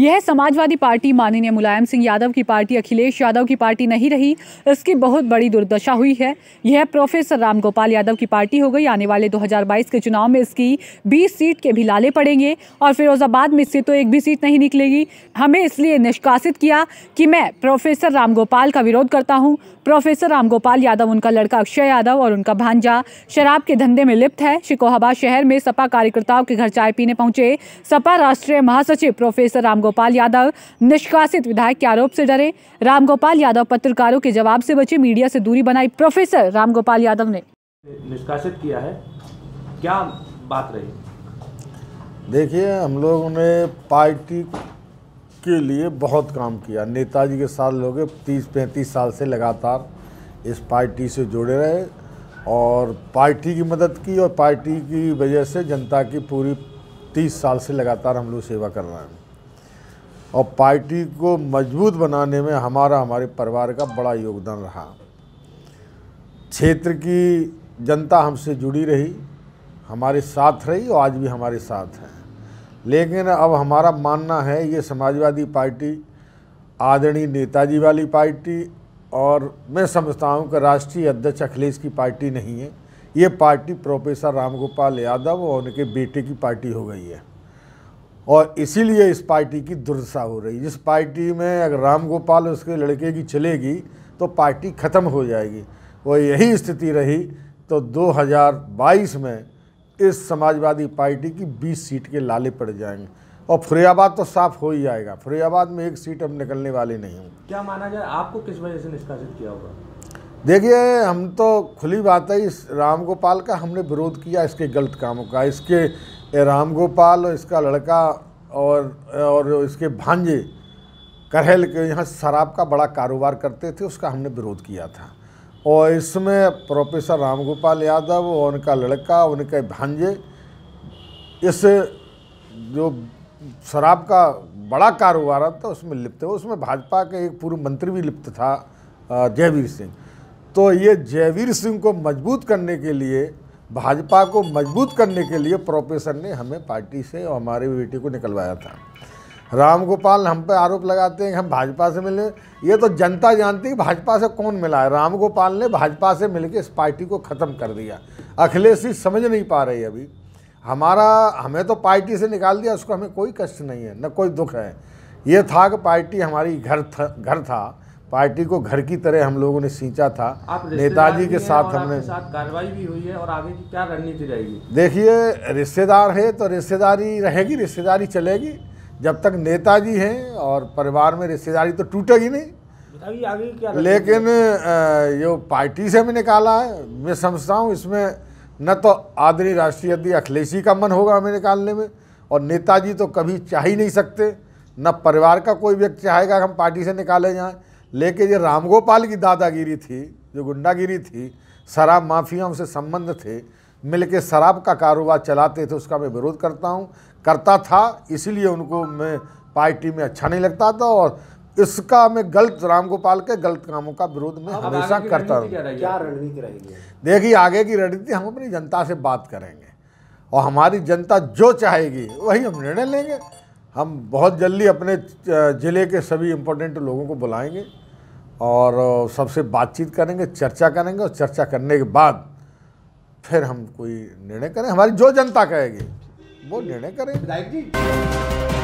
यह समाजवादी पार्टी माननीय मुलायम सिंह यादव की पार्टी अखिलेश यादव की पार्टी नहीं रही इसकी बहुत बड़ी दुर्दशा हुई है यह प्रोफेसर राम गोपाल यादव की पार्टी हो गई आने वाले 2022 के चुनाव में इसकी 20 सीट के भी लाले पड़ेंगे और फिरोजाबाद में इससे तो एक भी सीट नहीं निकलेगी हमें इसलिए निष्कासित किया कि मैं प्रोफेसर राम गोपाल का विरोध करता हूँ प्रोफेसर राम गोपाल यादव उनका लड़का अक्षय यादव और उनका भांजा शराब के धंधे में लिप्त है शिकोहाबाद शहर में सपा कार्यकर्ताओं के घर चाय पीने पहुंचे सपा राष्ट्रीय महासचिव प्रोफेसर राम रामगोपाल यादव निष्कासित विधायक के आरोप से डरे रामगोपाल यादव पत्रकारों के जवाब से बचे मीडिया से दूरी बनाई प्रोफेसर रामगोपाल यादव ने निष्कासित किया है क्या बात रही देखिए हम लोगों ने पार्टी के लिए बहुत काम किया नेताजी के साथ लोग तीस पैंतीस साल से लगातार इस पार्टी से जुड़े रहे और पार्टी की मदद की और पार्टी की वजह से जनता की पूरी तीस साल से लगातार हम लोग सेवा कर रहे हैं और पार्टी को मजबूत बनाने में हमारा हमारे परिवार का बड़ा योगदान रहा क्षेत्र की जनता हमसे जुड़ी रही हमारे साथ रही और आज भी हमारे साथ हैं लेकिन अब हमारा मानना है ये समाजवादी पार्टी आदरणीय नेताजी वाली पार्टी और मैं समझता हूँ कि राष्ट्रीय अध्यक्ष अखिलेश की पार्टी नहीं है ये पार्टी प्रोफेसर रामगोपाल यादव और उनके बेटे की पार्टी हो गई है और इसीलिए इस पार्टी की दुर्दशा हो रही जिस पार्टी में अगर राम गोपाल उसके लड़के की चलेगी तो पार्टी ख़त्म हो जाएगी वो यही स्थिति रही तो 2022 में इस समाजवादी पार्टी की 20 सीट के लाले पड़ जाएंगे और फुरैयाबाद तो साफ हो ही जाएगा फरियाबाद में एक सीट अब निकलने वाली नहीं हूँ क्या माना जाए आपको किस वजह से निष्कासित किया होगा देखिए हम तो खुली बात है इस राम गोपाल का हमने विरोध किया इसके गलत कामों का इसके राम गोपाल और इसका लड़का और और इसके भांजे करहल के यहाँ शराब का बड़ा कारोबार करते थे उसका हमने विरोध किया था और इसमें प्रोफेसर रामगोपाल यादव और उनका लड़का उनके भांजे इस जो शराब का बड़ा कारोबार था उसमें लिप्त है उसमें भाजपा के एक पूर्व मंत्री भी लिप्त था जयवीर सिंह तो ये जयवीर सिंह को मजबूत करने के लिए भाजपा को मजबूत करने के लिए प्रोफेसर ने हमें पार्टी से और हमारे बेटे को निकलवाया था रामगोपाल हम पे आरोप लगाते हैं कि हम भाजपा से मिले ये तो जनता जानती है भाजपा से कौन मिला है रामगोपाल ने भाजपा से मिलकर इस पार्टी को ख़त्म कर दिया अखिलेश जी समझ नहीं पा रही अभी हमारा हमें तो पार्टी से निकाल दिया उसको हमें कोई कष्ट नहीं है न कोई दुख है ये था कि पार्टी हमारी घर था घर था पार्टी को घर की तरह हम लोगों ने सींचा था नेताजी के साथ हमने साथ कार्रवाई भी हुई है और आगे की क्या रणनीति रहेगी देखिए रिश्तेदार है तो रिश्तेदारी रहेगी रिश्तेदारी चलेगी जब तक नेताजी हैं और परिवार में रिश्तेदारी तो टूटेगी नहीं आगे क्या लेकिन ये पार्टी से हमें निकाला है मैं समझता हूँ इसमें न तो आदरणीय राष्ट्रीय अध्यक्ष अखिलेश का मन होगा हमें निकालने में और नेताजी तो कभी चाह ही नहीं सकते न परिवार का कोई व्यक्ति चाहेगा हम पार्टी से निकाले जाएँ लेकिन ये रामगोपाल की दादागिरी थी जो गुंडागिरी थी शराब माफियाओं से संबंध थे मिलके शराब का कारोबार चलाते थे उसका मैं विरोध करता हूँ करता था इसीलिए उनको मैं पार्टी में अच्छा नहीं लगता था और इसका मैं गलत रामगोपाल के गलत कामों का विरोध मैं हमेशा करता हूँ क्या रणनीति रहेगी देखिए आगे की रणनीति हम अपनी जनता से बात करेंगे और हमारी जनता जो चाहेगी वही हम निर्णय लेंगे हम बहुत जल्दी अपने ज़िले के सभी इम्पोर्टेंट लोगों को बुलाएंगे और सबसे बातचीत करेंगे चर्चा करेंगे और चर्चा करने के बाद फिर हम कोई निर्णय करें हमारी जो जनता कहेगी वो निर्णय करें